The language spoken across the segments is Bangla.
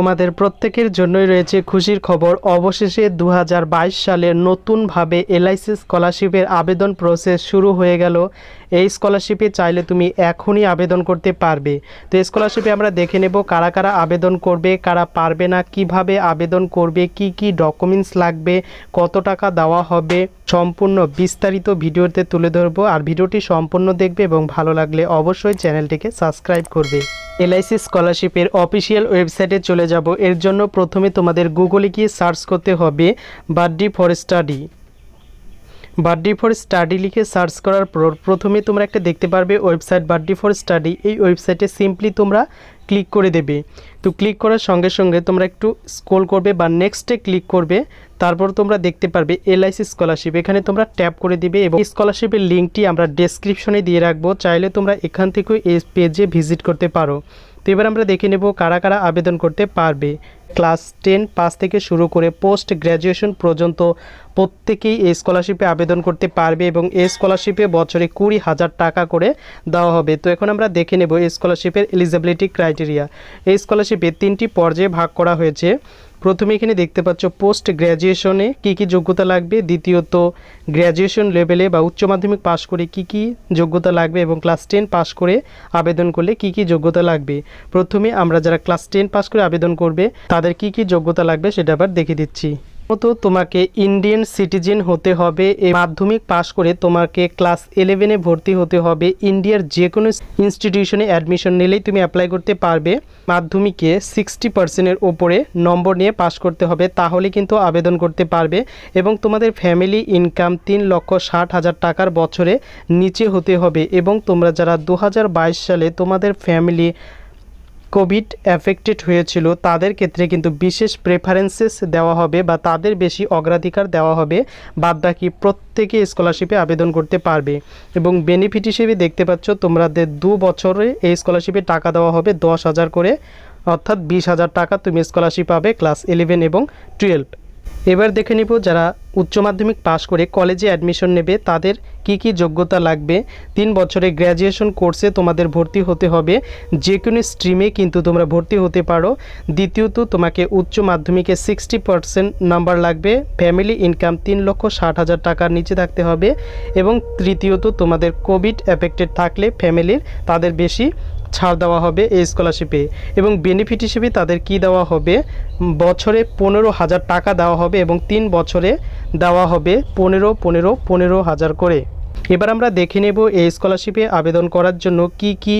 তোমাদের প্রত্যেকের জন্যই রয়েছে খুশির খবর অবশেষে দু সালে নতুনভাবে এলআইসি স্কলারশিপের আবেদন প্রসেস শুরু হয়ে গেল এই স্কলারশিপে চাইলে তুমি এখনই আবেদন করতে পারবে তো এই স্কলারশিপে আমরা দেখে নেব কারা কারা আবেদন করবে কারা পারবে না কিভাবে আবেদন করবে কি কি ডকুমেন্টস লাগবে কত টাকা দেওয়া হবে সম্পূর্ণ বিস্তারিত ভিডিওতে তুলে ধরবো আর ভিডিওটি সম্পূর্ণ দেখবে এবং ভালো লাগলে অবশ্যই চ্যানেলটিকে সাবস্ক্রাইব করবে এলআইসি স্কলারশিপের অফিসিয়াল ওয়েবসাইটে চলে যাব এর জন্য প্রথমে তোমাদের গুগলে গিয়ে সার্চ করতে হবে birdie for study birdie for study লিখে সার্চ করার পর প্রথমে তোমরা একটা দেখতে পারবে ওয়েবসাইট বার্ডি ফর স্টাডি এই ওয়েবসাইটে সিম্পলি তোমরা ক্লিক করে দেবে তো ক্লিক করার সঙ্গে সঙ্গে তোমরা একটু স্ক্রোল করবে বা নেক্সটে ক্লিক করবে তারপর তোমরা দেখতে পারবে এলআইসি স্কলারশিপ এখানে তোমরা ট্যাপ করে দিবে এবং স্কলারশিপের লিঙ্কটি আমরা ডেসক্রিপশনে দিয়ে রাখবো চাইলে তোমরা এখান থেকেও এই পেজে ভিজিট করতে পারো তো এবার আমরা দেখে নেব কারা কারা আবেদন করতে পারবে ক্লাস টেন পাস থেকে শুরু করে পোস্ট গ্র্যাজুয়েশন পর্যন্ত প্রত্যেকেই এই স্কলারশিপে আবেদন করতে পারবে এবং এই স্কলারশিপে বছরে কুড়ি হাজার টাকা করে দেওয়া হবে তো এখন আমরা দেখে নেব এই স্কলারশিপের এলিজিবিলিটি ক্রাইটেরিয়া এই স্কলারশিপে তিনটি পর্যায়ে ভাগ করা হয়েছে প্রথমে এখানে দেখতে পাচ্ছ পোস্ট গ্র্যাজুয়েশনে কি কি যোগ্যতা লাগবে দ্বিতীয়ত গ্র্যাজুয়েশন লেভেলে বা উচ্চ মাধ্যমিক পাশ করে কি কি যোগ্যতা লাগবে এবং ক্লাস টেন পাশ করে আবেদন করলে কি কি যোগ্যতা লাগবে প্রথমে আমরা যারা ক্লাস টেন পাশ করে আবেদন করবে তাদের কি কি যোগ্যতা লাগবে সেটা আবার দেখে দিচ্ছি মতো তোমাকে ইন্ডিয়ান সিটিজেন হতে হবে মাধ্যমিক পাশ করে তোমাকে ক্লাস ইলেভেনে ভর্তি হতে হবে ইন্ডিয়ার যে কোনো ইনস্টিটিউশনে অ্যাডমিশন নিলেই তুমি অ্যাপ্লাই করতে পারবে মাধ্যমিকে সিক্সটি পার্সেন্টের ওপরে নম্বর নিয়ে পাশ করতে হবে তাহলে কিন্তু আবেদন করতে পারবে এবং তোমাদের ফ্যামিলি ইনকাম তিন লক্ষ ষাট হাজার টাকার বছরে নিচে হতে হবে এবং তোমরা যারা দু সালে তোমাদের ফ্যামিলি কোভিড অ্যাফেক্টেড হয়েছিল তাদের ক্ষেত্রে কিন্তু বিশেষ প্রেফারেন্সেস দেওয়া হবে বা তাদের বেশি অগ্রাধিকার দেওয়া হবে বাদ বাকি প্রত্যেকে স্কলারশিপে আবেদন করতে পারবে এবং বেনিফিট হিসেবে দেখতে পাচ্ছ তোমাদের দু বছরে এই স্কলারশিপে টাকা দেওয়া হবে দশ হাজার করে অর্থাৎ বিশ হাজার টাকা তুমি স্কলারশিপ পাবে ক্লাস ইলেভেন এবং টুয়েলভ এবার দেখে নিব যারা উচ্চ মাধ্যমিক পাশ করে কলেজে অ্যাডমিশন নেবে তাদের কি কি যোগ্যতা লাগবে তিন বছরে গ্র্যাজুয়েশন কোর্সে তোমাদের ভর্তি হতে হবে যে কোনো স্ট্রিমে কিন্তু তোমরা ভর্তি হতে পারো দ্বিতীয়ত তোমাকে উচ্চ মাধ্যমিকে সিক্সটি পার্সেন্ট নাম্বার লাগবে ফ্যামিলি ইনকাম তিন লক্ষ ষাট হাজার টাকার নিচে থাকতে হবে এবং তৃতীয়ত তোমাদের কোভিড অ্যাফেক্টেড থাকলে ফ্যামিলির তাদের বেশি ছাড় দেওয়া হবে এই স্কলারশিপে এবং বেনিফিট হিসেবে তাদের কি দেওয়া হবে বছরে পনেরো হাজার টাকা দেওয়া হবে এবং তিন বছরে দেওয়া হবে পনেরো পনেরো পনেরো হাজার করে এবার আমরা দেখে নেব এই স্কলারশিপে আবেদন করার জন্য কি কি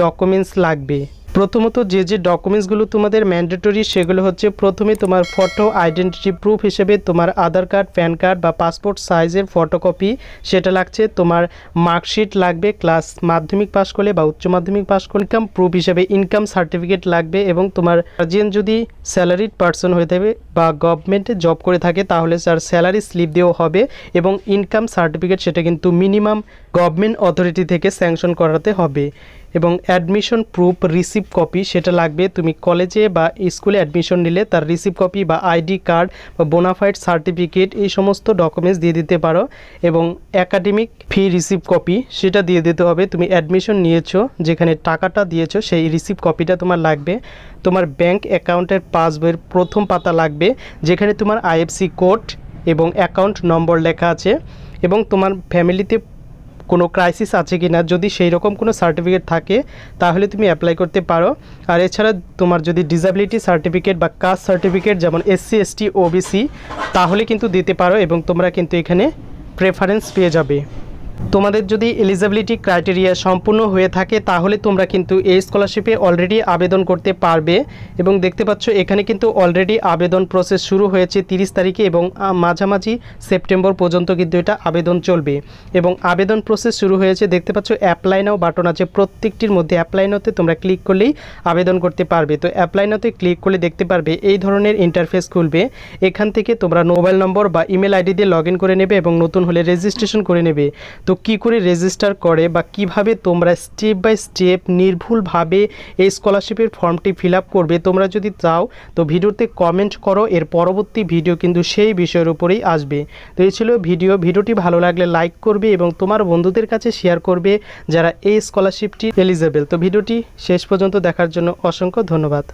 ডকুমেন্টস লাগবে প্রথমত যে যে ডকুমেন্টসগুলো তোমাদের ম্যান্ডেটরি সেগুলো হচ্ছে প্রথমে তোমার ফটো আইডেন্টিটি প্রুফ হিসেবে তোমার আধার কার্ড প্যান কার্ড বা পাসপোর্ট সাইজের ফটোকপি সেটা লাগছে তোমার মার্কশিট লাগবে ক্লাস মাধ্যমিক পাস করলে বা উচ্চ মাধ্যমিক পাস করলে ইনকাম প্রুফ হিসেবে ইনকাম সার্টিফিকেট লাগবে এবং তোমার গার্জিয়ান যদি স্যালারিড পার্সন হয়ে থাকে বা গভর্নমেন্টে জব করে থাকে তাহলে তার স্যালারি স্লিপ দিয়েও হবে এবং ইনকাম সার্টিফিকেট সেটা কিন্তু মিনিমাম গভর্নমেন্ট অথরিটি থেকে স্যাংশন করাতে হবে এবং অ্যাডমিশন প্রুফ রিসিভ কপি সেটা লাগবে তুমি কলেজে বা স্কুলে অ্যাডমিশন নিলে তার রিসিভ কপি বা আইডি কার্ড বা বোনাফাইড সার্টিফিকেট এই সমস্ত ডকুমেন্টস দিয়ে দিতে পারো এবং একাডেমিক ফি রিসিভ কপি সেটা দিয়ে দিতে হবে তুমি অ্যাডমিশন নিয়েছো যেখানে টাকাটা দিয়েছো সেই রিসিপ কপিটা তোমার লাগবে তোমার ব্যাংক অ্যাকাউন্টের পাসবইয়ের প্রথম পাতা লাগবে যেখানে তোমার আইএফসি কোড এবং অ্যাকাউন্ট নম্বর লেখা আছে এবং তোমার ফ্যামিলিতে কোনো ক্রাইসিস আছে কি না যদি সেই রকম কোনো সার্টিফিকেট থাকে তাহলে তুমি অ্যাপ্লাই করতে পারো আর এছাড়া তোমার যদি ডিসাবিলিটি সার্টিফিকেট বা কাস্ট সার্টিফিকেট যেমন এসসি এসটি ওবিসি তাহলে কিন্তু দিতে পারো এবং তোমরা কিন্তু এখানে প্রেফারেন্স পেয়ে যাবে তোমাদের যদি এলিজিবিলিটি ক্রাইটেরিয়া সম্পূর্ণ হয়ে থাকে তাহলে তোমরা কিন্তু এই স্কলারশিপে অলরেডি আবেদন করতে পারবে এবং দেখতে পাচ্ছ এখানে কিন্তু অলরেডি আবেদন প্রসেস শুরু হয়েছে তিরিশ তারিখে এবং মাঝামাঝি সেপ্টেম্বর পর্যন্ত কিন্তু এটা আবেদন চলবে এবং আবেদন প্রসেস শুরু হয়েছে দেখতে পাচ্ছ অ্যাপ্লাই নাও বাটন আছে প্রত্যেকটির মধ্যে অ্যাপ্লাই নাওতে তোমরা ক্লিক করলেই আবেদন করতে পারবে তো অ্যাপ্লাই নাওতে ক্লিক করলে দেখতে পারবে এই ধরনের ইন্টারফেস খুলবে এখান থেকে তোমরা মোবাইল নম্বর বা ইমেল আইডি দিয়ে লগ করে নেবে এবং নতুন হলে রেজিস্ট্রেশন করে নেবে তো কি করে রেজিস্টার করে বা কিভাবে তোমরা স্টেপ বাই স্টেপ নির্ভুলভাবে এই স্কলারশিপের ফর্মটি ফিল করবে তোমরা যদি চাও তো ভিডিওতে কমেন্ট করো এর পরবর্তী ভিডিও কিন্তু সেই বিষয়ের উপরেই আসবে তো এই ছিল ভিডিও ভিডিওটি ভালো লাগলে লাইক করবে এবং তোমার বন্ধুদের কাছে শেয়ার করবে যারা এই স্কলারশিপটি এলিজেবেল তো ভিডিওটি শেষ পর্যন্ত দেখার জন্য অসংখ্য ধন্যবাদ